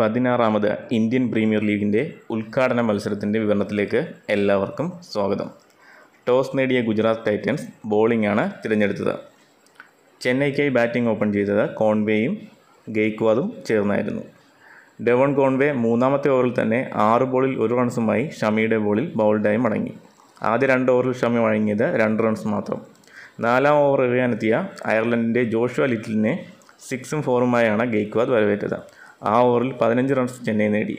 പതിനാറാമത് Indian premier ലീഗിൻ്റെ ഉദ്ഘാടന മത്സരത്തിൻ്റെ വിവരണത്തിലേക്ക് എല്ലാവർക്കും സ്വാഗതം ടോസ് നേടിയ ഗുജറാത്ത് ടൈറ്റൻസ് ബോളിംഗാണ് തിരഞ്ഞെടുത്തത് ചെന്നൈക്കായി ബാറ്റിംഗ് ഓപ്പൺ ചെയ്തത് കോൺവേയും ഗെയ്ക്വാദും ചേർന്നായിരുന്നു ഡെവൺ കോൺവേ മൂന്നാമത്തെ ഓവറിൽ തന്നെ ആറ് ബോളിൽ ഒരു റൺസുമായി ഷമിയുടെ ബോളിൽ ബൗൾഡായി മടങ്ങി ആദ്യ രണ്ട് ഓവറിൽ ഷമി വഴങ്ങിയത് രണ്ട് റൺസ് മാത്രം നാലാം ഓവർ എറിയാനെത്തിയ അയർലൻഡിൻ്റെ ജോഷുവ ലിറ്റിലിനെ സിക്സും ഫോറുമായാണ് ഗെയ്ക്വാദ് വരവേറ്റത് ആ ഓവറിൽ പതിനഞ്ച് റൺസ് ചെന്നൈ നേടി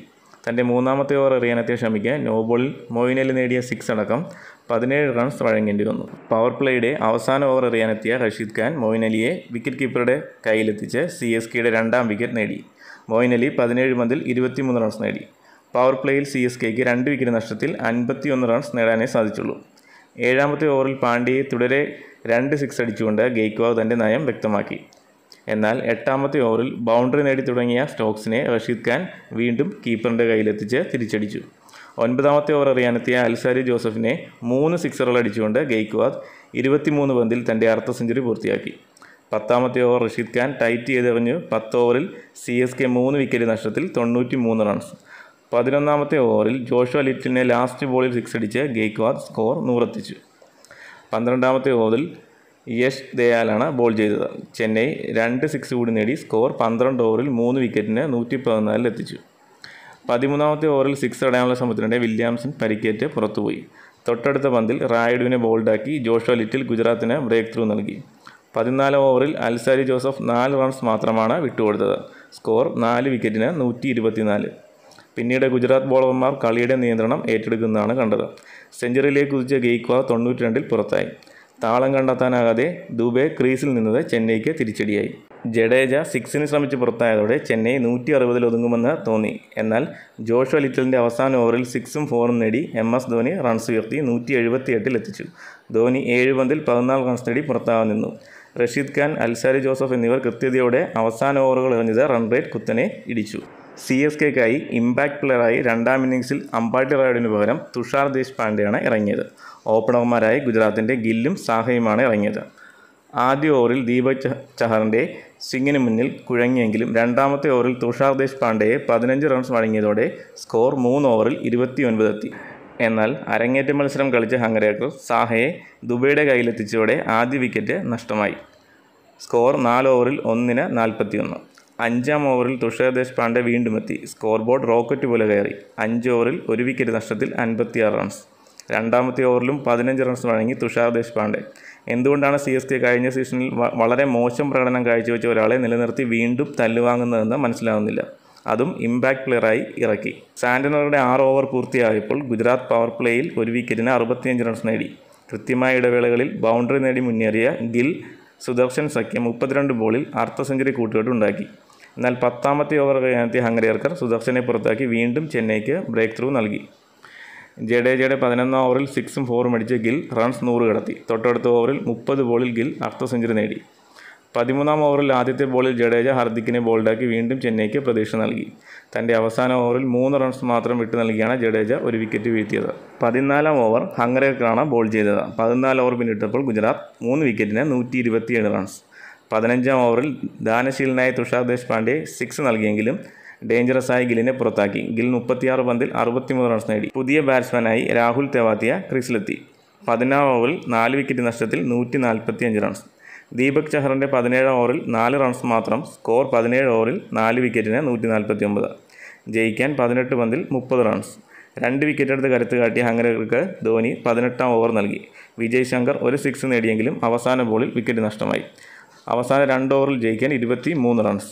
തൻ്റെ മൂന്നാമത്തെ ഓവർ എറിയാനെത്തിയ ഷമിക്ക് നോബോളിൽ മൊയിനൽ നേടിയ സിക്സ് അടക്കം പതിനേഴ് റൺസ് വഴങ്ങേണ്ടി വന്നു പവർ പ്ലേയുടെ അവസാന ഓവർ എറിയാനെത്തിയ റഷീദ് ഖാൻ മോയിനലിയെ വിക്കറ്റ് കീപ്പറുടെ കയ്യിലെത്തിച്ച് സി എസ് കെയുടെ രണ്ടാം വിക്കറ്റ് നേടി മോയിനലി അലി പതിനേഴ് പന്തിൽ ഇരുപത്തിമൂന്ന് റൺസ് നേടി പവർ പ്ലേയിൽ സി എസ് കെക്ക് രണ്ട് വിക്കറ്റ് നഷ്ടത്തിൽ അൻപത്തിയൊന്ന് റൺസ് നേടാനേ സാധിച്ചുള്ളൂ ഏഴാമത്തെ ഓവറിൽ പാണ്ഡ്യയെ തുടരെ രണ്ട് സിക്സ് അടിച്ചുകൊണ്ട് ഗെയ്ക്വാവ് തൻ്റെ നയം വ്യക്തമാക്കി എന്നാൽ എട്ടാമത്തെ ഓവറിൽ ബൗണ്ടറി നേടി തുടങ്ങിയ സ്റ്റോക്സിനെ റഷീദ് ഖാൻ വീണ്ടും കീപ്പറിൻ്റെ കയ്യിലെത്തിച്ച് തിരിച്ചടിച്ചു ഒൻപതാമത്തെ ഓവർ അറിയാനെത്തിയ അൽസാരി ജോസഫിനെ മൂന്ന് സിക്സറുകൾ അടിച്ചുകൊണ്ട് ഗെയ്ക്വാദ് ഇരുപത്തിമൂന്ന് പന്തിൽ തൻ്റെ അർദ്ധ സെഞ്ചുറി പൂർത്തിയാക്കി പത്താമത്തെ ഓവർ റഷീദ് ഖാൻ ടൈറ്റ് ചെയ്തെറിഞ്ഞു പത്ത് ഓവറിൽ സി എസ് കെ മൂന്ന് വിക്കറ്റ് നഷ്ടത്തിൽ തൊണ്ണൂറ്റി മൂന്ന് റൺസ് പതിനൊന്നാമത്തെ ഓവറിൽ ജോഷു അലിറ്റിനെ ലാസ്റ്റ് ബോളിൽ സിക്സ് അടിച്ച് ഗെയ്ക്വാദ് സ്കോർ നൂറെത്തിച്ചു പന്ത്രണ്ടാമത്തെ ഓവറിൽ യശ് ദയാലാണ് ബോൾ ചെയ്തത് ചെന്നൈ രണ്ട് സിക്സ് കൂടി നേടി സ്കോർ പന്ത്രണ്ട് ഓവറിൽ മൂന്ന് വിക്കറ്റിന് നൂറ്റി പതിനാലിൽ എത്തിച്ചു പതിമൂന്നാമത്തെ ഓവറിൽ സിക്സ് അടയാനുള്ള ശ്രമത്തിനിടെ വില്യാംസൺ പരിക്കേറ്റ് പുറത്തുപോയി തൊട്ടടുത്ത പന്തിൽ റായിഡുവിനെ ബോൾഡാക്കി ജോഷോ ലിറ്റിൽ ഗുജറാത്തിന് ബ്രേക്ക് ത്രൂ നൽകി പതിനാലാം ഓവറിൽ അൽസാരി ജോസഫ് നാല് റൺസ് മാത്രമാണ് വിട്ടുകൊടുത്തത് സ്കോർ നാല് വിക്കറ്റിന് നൂറ്റി ഇരുപത്തിനാല് പിന്നീട് ഗുജറാത്ത് ബോളർമാർ കളിയുടെ നിയന്ത്രണം ഏറ്റെടുക്കുന്നതാണ് കണ്ടത് സെഞ്ചുറിയിലേക്ക് കുതിച്ച ഗെയ്ക്വാ തൊണ്ണൂറ്റി രണ്ടിൽ പുറത്തായി താളം കണ്ടെത്താനാകാതെ ദുബെ ക്രീസിൽ നിന്നത് ചെന്നൈക്ക് തിരിച്ചടിയായി ജഡേജ സിക്സിന് ശ്രമിച്ച് പുറത്തായതോടെ ചെന്നൈ നൂറ്റി അറുപതിൽ ഒതുങ്ങുമെന്ന് തോന്നി എന്നാൽ ജോഷ ലിറ്റലിൻ്റെ അവസാന ഓവറിൽ സിക്സും ഫോറും നേടി എം എസ് ധോണി റൺസ് ഉയർത്തി നൂറ്റി എഴുപത്തിയെട്ടിൽ എത്തിച്ചു ധോണി ഏഴ് പന്തിൽ പതിനാല് റൺസ് നേടി പുറത്താകാൻ നിന്നു റഷീദ് ഖാൻ അൽസാരി ജോസഫ് എന്നിവർ കൃത്യതയോടെ അവസാന ഓവറുകൾ എറിഞ്ഞത് റൺ റേറ്റ് കുത്തനെ ഇടിച്ചു സി എസ് കെക്കായി ഇമ്പാക്ട് പ്ലെയറായി രണ്ടാം ഇന്നിങ്സിൽ അമ്പാട്ടി റായുഡിന് പകരം തുഷാർ ദേശ്പാണ്ഡെയാണ് ഇറങ്ങിയത് ഓപ്പണർമാരായി ഗുജറാത്തിൻ്റെ ഗില്ലും സാഹയുമാണ് ഇറങ്ങിയത് ആദ്യ ഓവറിൽ ദീപക് ചഹറിൻ്റെ സ്വിങ്ങിന് മുന്നിൽ കുഴങ്ങിയെങ്കിലും രണ്ടാമത്തെ ഓവറിൽ തുഷാർ ദേശ്പാണ്ഡെയെ പതിനഞ്ച് റൺസ് വഴങ്ങിയതോടെ സ്കോർ മൂന്ന് ഓവറിൽ ഒൻപതെത്തി എന്നാൽ അരങ്ങേറ്റ മത്സരം കളിച്ച ഹംഗറേക്കർ സാഹയെ ദുബൈയുടെ കയ്യിലെത്തിച്ചതോടെ ആദ്യ വിക്കറ്റ് നഷ്ടമായി സ്കോർ നാല് ഓവറിൽ ഒന്നിന് നാൽപ്പത്തിയൊന്ന് അഞ്ചാം ഓവറിൽ തുഷാർ ദേശ്പാണ്ഡെ വീണ്ടും എത്തി സ്കോർ ബോർഡ് റോക്കറ്റ് പോലെ കയറി അഞ്ച് ഓവറിൽ ഒരു വിക്കറ്റ് നഷ്ടത്തിൽ അൻപത്തിയാറ് റൺസ് രണ്ടാമത്തെ ഓവറിലും പതിനഞ്ച് റൺസ് വഴങ്ങി തുഷാർ ദേശ്പാണ്ഡെ എന്തുകൊണ്ടാണ് സി എസ് കെ കഴിഞ്ഞ സീസണിൽ വളരെ മോശം പ്രകടനം കാഴ്ചവെച്ച ഒരാളെ നിലനിർത്തി വീണ്ടും തല്ലുവാങ്ങുന്നതെന്ന് മനസ്സിലാവുന്നില്ല അതും ഇമ്പാക്ട് പ്ലെയറായി ഇറക്കി സാന്റനറുടെ ആറ് ഓവർ പൂർത്തിയായപ്പോൾ ഗുജറാത്ത് പവർ പ്ലേയിൽ ഒരു വിക്കറ്റിന് അറുപത്തിയഞ്ച് റൺസ് നേടി കൃത്യമായ ഇടവേളകളിൽ ബൗണ്ടറി നേടി മുന്നേറിയ ഗിൽ സുദർശൻ സഖ്യം മുപ്പത്തിരണ്ട് ബോളിൽ അർദ്ധ സെഞ്ചുറി കൂട്ടുകെട്ടുണ്ടാക്കി എന്നാൽ പത്താമത്തെ ഓവർ കഴിഞ്ഞെത്തിയ ഹംഗറിയർക്കർ സുദർശനെ പുറത്താക്കി വീണ്ടും ചെന്നൈക്ക് ബ്രേക്ക് ത്രൂ നൽകി ജഡേജയുടെ പതിനൊന്നാം ഓവറിൽ സിക്സും ഫോറും അടിച്ച് ഗിൽ റൺസ് നൂറ് കടത്തി തൊട്ടടുത്ത ഓവറിൽ മുപ്പത് ബോളിൽ ഗിൽ അർത്ഥ സെഞ്ചുറി നേടി പതിമൂന്നാം ഓവറിൽ ആദ്യത്തെ ബോളിൽ ജഡേജ ഹർദിക്കിനെ ബോൾഡാക്കി വീണ്ടും ചെന്നൈക്ക് പ്രതീക്ഷ നൽകി തൻ്റെ അവസാന ഓവറിൽ മൂന്ന് റൺസ് മാത്രം വിട്ടു നൽകിയാണ് ജഡേജ ഒരു വിക്കറ്റ് വീഴ്ത്തിയത് പതിനാലാം ഓവർ ഹംഗറിയർക്കാണ് ബോൾ ചെയ്തത് പതിനാല് ഓവർ പിന്നിട്ടപ്പോൾ ഗുജറാത്ത് മൂന്ന് വിക്കറ്റിന് നൂറ്റി റൺസ് പതിനഞ്ചാം ഓവറിൽ ദാനശീലനായ തുഷാർ ദേശ്പാണ്ഡെ സിക്സ് നൽകിയെങ്കിലും ആയി ഗിലിനെ പുറത്താക്കി ഗിൽ മുപ്പത്തിയാറ് പന്തിൽ അറുപത്തിമൂന്ന് റൺസ് നേടി പുതിയ ബാറ്റ്സ്മാനായി രാഹുൽ തെവാത്തിയ ക്രിസിലെത്തി പതിനാറ് ഓവറിൽ നാല് വിക്കറ്റ് നഷ്ടത്തിൽ നൂറ്റി നാൽപ്പത്തിയഞ്ച് റൺസ് ദീപക് ചഹറിൻ്റെ പതിനേഴാം ഓവറിൽ നാല് റൺസ് മാത്രം സ്കോർ പതിനേഴ് ഓവറിൽ നാല് വിക്കറ്റിന് നൂറ്റി നാൽപ്പത്തി ഒമ്പത് ജയിക്കാൻ പതിനെട്ട് പന്തിൽ മുപ്പത് റൺസ് രണ്ട് എടുത്ത് കരുത്ത് കാട്ടിയ ഹംഗരകർക്ക് ധോനി പതിനെട്ടാം ഓവർ നൽകി വിജയ് ശങ്കർ ഒരു സിക്സ് നേടിയെങ്കിലും അവസാന ബോളിൽ വിക്കറ്റ് നഷ്ടമായി അവസാന രണ്ട് ഓവറിൽ ജയിക്കാൻ ഇരുപത്തി മൂന്ന് റൺസ്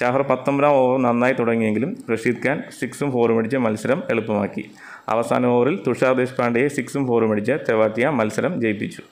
ചാഹർ പത്തൊമ്പതാം ഓവർ നന്നായി തുടങ്ങിയെങ്കിലും റഷീദ് ഖാൻ സിക്സും ഫോറും അടിച്ച് മത്സരം എളുപ്പമാക്കി അവസാന ഓവറിൽ തുഷാർ ദേശ്പാണ്ഡെയെ സിക്സും ഫോറും അടിച്ച് തെവാത്തിയ മത്സരം ജയിപ്പിച്ചു